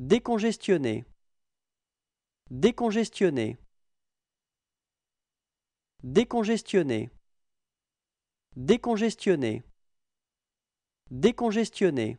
Décongestionner. Décongestionner. Décongestionner. Décongestionner. Décongestionner.